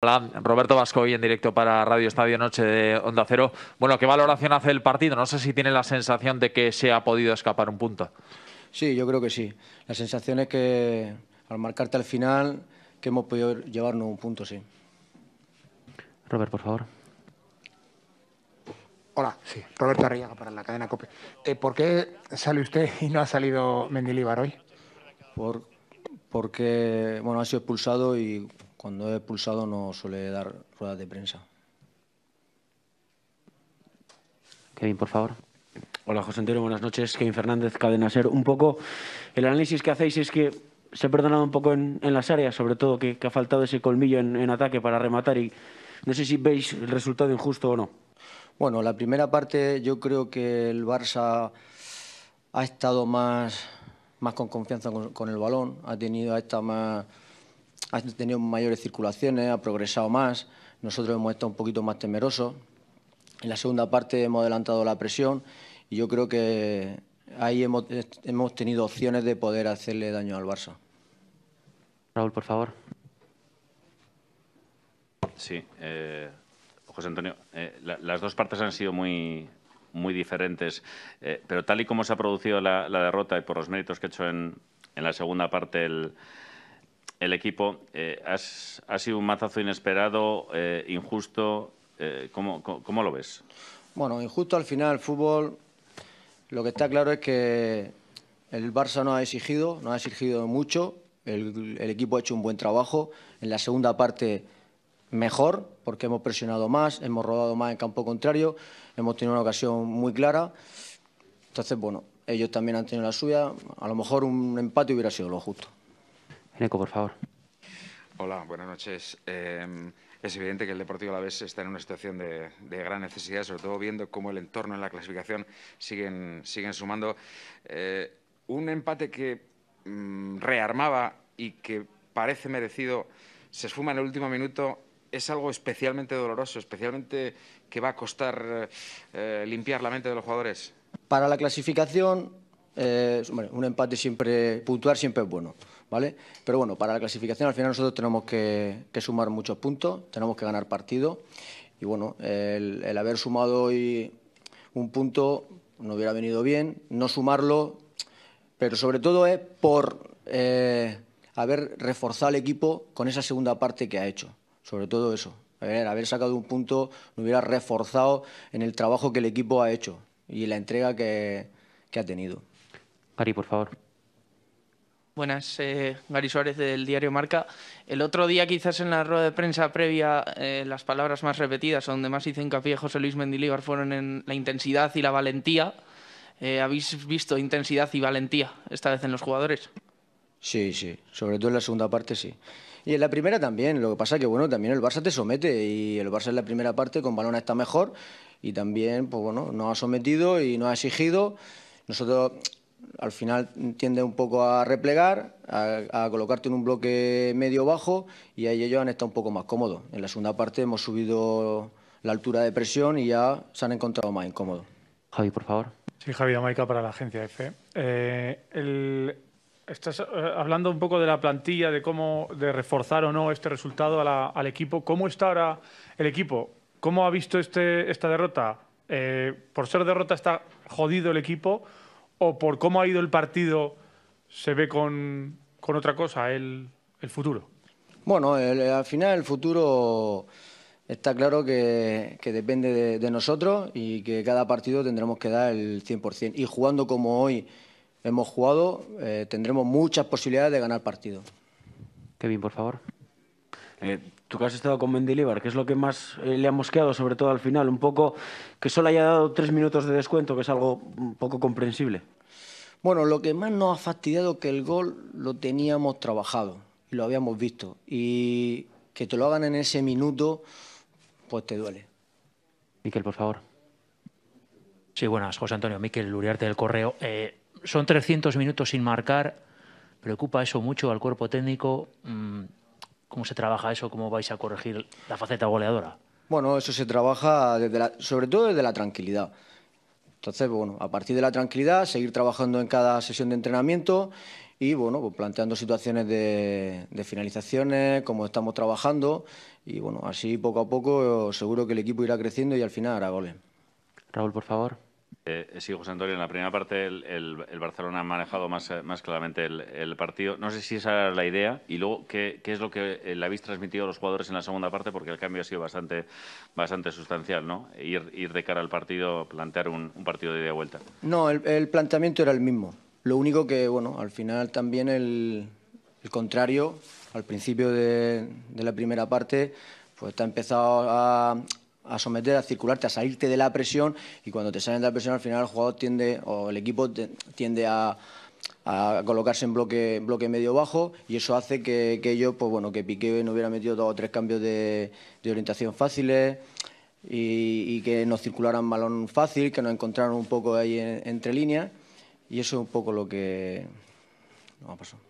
Hola, Roberto Vasco, hoy en directo para Radio Estadio Noche de Onda Cero. Bueno, ¿qué valoración hace el partido? No sé si tiene la sensación de que se ha podido escapar un punto. Sí, yo creo que sí. La sensación es que al marcarte al final, que hemos podido llevarnos un punto, sí. Robert, por favor. Hola, sí, Roberto Arriaga para la cadena COPE. Eh, ¿Por qué sale usted y no ha salido Mendilibar hoy? porque bueno, ha sido expulsado y cuando he pulsado no suele dar ruedas de prensa. Kevin, por favor. Hola, José Antonio. buenas noches. Kevin Fernández, Cadena Ser. Un poco el análisis que hacéis es que se ha perdonado un poco en, las áreas, sobre todo que, ha faltado ese colmillo en, ataque para rematar y no sé si veis el resultado injusto o no. Bueno, la primera parte yo creo que el Barça ha estado más, más con confianza con, el balón, ha tenido, ha estado más ha tenido mayores circulaciones, ha progresado más, nosotros hemos estado un poquito más temerosos. En la segunda parte hemos adelantado la presión y yo creo que ahí hemos, tenido opciones de poder hacerle daño al Barça. Raúl, por favor. Sí, eh, José Antonio, eh, las dos partes han sido muy, muy diferentes, eh, pero tal y como se ha producido la, derrota y por los méritos que ha hecho en, en la segunda parte el, el equipo. Eh, ha sido un mazazo inesperado, eh, injusto. Eh, ¿cómo, lo ves? Bueno, injusto al final, el fútbol. Lo que está claro es que el Barça no ha exigido, no ha exigido mucho. el equipo ha hecho un buen trabajo. En la segunda parte, mejor, porque hemos presionado más, hemos rodado más en campo contrario, hemos tenido una ocasión muy clara. Entonces, bueno, ellos también han tenido la suya. A lo mejor un empate hubiera sido lo justo. Neco, por favor. Hola, buenas noches. Em, es evidente que el Deportivo la Alavés está en una situación de, gran necesidad, sobre todo viendo cómo el entorno en la clasificación siguen, sumando. Eh, un empate que mm, rearmaba y que parece merecido se esfuma en el último minuto es algo especialmente doloroso, especialmente que va a costar eh, limpiar la mente de los jugadores. Para la clasificación eh, un empate siempre, puntuar siempre es bueno, ¿vale? Pero bueno, para la clasificación al final nosotros tenemos que, sumar muchos puntos, tenemos que ganar partido y bueno, el, haber sumado hoy un punto no hubiera venido bien, no sumarlo, pero sobre todo es por eh, haber reforzado el equipo con esa segunda parte que ha hecho, sobre todo eso. Haber, haber sacado un punto no hubiera reforzado en el trabajo que el equipo ha hecho y la entrega que ha tenido. Gary, por favor. Buenas, eh, Gary Suárez del diario Marca. El otro día, quizás en la rueda de prensa previa, eh, las palabras más repetidas, donde más hizo hincapié José Luis Mendilibar, fueron en la intensidad y la valentía. Eh, ¿Habéis visto intensidad y valentía esta vez en los jugadores? Sí, sí, sobre todo en la segunda parte sí. Y en la primera también, lo que pasa que bueno, también el Barça te somete y el Barça en la primera parte con balón está mejor y también pues bueno, no ha sometido y no ha exigido. Nosotros al final tiende un poco a replegar, a, colocarte en un bloque medio-bajo y ahí ellos han estado un poco más cómodos. En la segunda parte hemos subido la altura de presión y ya se han encontrado más incómodos. Javi, por favor. Sí, Javi Maica para la agencia EFE. Eh, estás eh, hablando un poco de la plantilla, de cómo de reforzar o no este resultado al equipo. ¿Cómo está ahora el equipo? ¿Cómo ha visto este, esta derrota? Eh, por ser derrota está jodido el equipo o por cómo ha ido el partido se ve con, otra cosa el, futuro? Bueno, al final el futuro está claro que, depende de, nosotros y que cada partido tendremos que dar el 100%. Y jugando como hoy hemos jugado, eh, tendremos muchas posibilidades de ganar partido. Kevin, por favor. Eh, tú que has estado con Mendilibar, ¿qué es lo que más eh, le ha mosqueado, sobre todo al final? Un poco que solo haya dado tres minutos de descuento, que es algo un poco comprensible. Bueno, lo que más nos ha fastidiado que el gol lo teníamos trabajado y lo habíamos visto. Y que te lo hagan en ese minuto, pues te duele. Miquel, por favor. Sí, buenas, José Antonio. Miquel Luriarte del Correo. Eh, son 300 minutos sin marcar. ¿Preocupa eso mucho al cuerpo técnico? Mm, ¿Cómo se trabaja eso? ¿Cómo vais a corregir la faceta goleadora? Bueno, eso se trabaja desde sobre todo desde la tranquilidad. Entonces, bueno, a partir de la tranquilidad, seguir trabajando en cada sesión de entrenamiento y, bueno, pues planteando situaciones de, de finalizaciones, cómo estamos trabajando y, bueno, así poco a poco seguro que el equipo irá creciendo y al final hará goles. Raúl, por favor. Eh, eh, sí, José Antonio, en la primera parte el, Barcelona ha manejado más, eh, claramente el, partido. No sé si esa era la idea y luego ¿qué, es lo que le habéis transmitido a los jugadores en la segunda parte, porque el cambio ha sido bastante, sustancial, ¿no? Ir, de cara al partido, plantear un, partido de ida y vuelta. No, el, planteamiento era el mismo. Lo único que, bueno, al final también el, contrario, al principio de, la primera parte, pues está ha empezado a, a someter, a circularte, a salirte de la presión y cuando te salen de la presión al final el jugador tiende o el equipo tiende a, colocarse en bloque, bloque medio bajo y eso hace que, ellos, pues bueno, que Piqué no hubiera metido dos o tres cambios de, orientación fáciles y, que no circularan balón fácil, que no encontraran un poco ahí entre líneas y eso es un poco lo que nos ha pasado.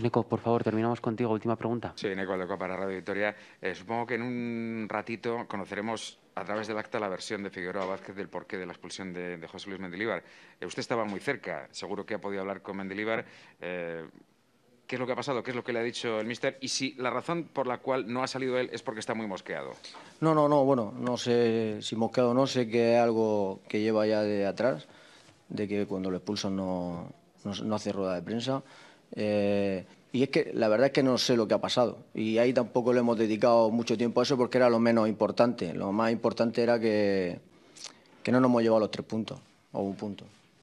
Nico, por favor, terminamos contigo. Última pregunta. Sí, Nico Loco para Radio Victoria. Eh, supongo que en un ratito conoceremos a través del acta la versión de Figueroa Vázquez del porqué de la expulsión de, José Luis Mendilibar. Eh, usted estaba muy cerca, seguro que ha podido hablar con Mendilibar. Eh, ¿Qué es lo que ha pasado? ¿Qué es lo que le ha dicho el mister? Y si la razón por la cual no ha salido él es porque está muy mosqueado. No, no, no. Bueno, no sé si mosqueado no. Sé que es algo que lleva ya de atrás, de que cuando lo expulsan no, no hace rueda de prensa. Eh, y es que la verdad es que no sé lo que ha pasado. Y ahí tampoco le hemos dedicado mucho tiempo a eso porque era lo menos importante. Lo más importante era que, que no nos hemos llevado los tres puntos o un punto.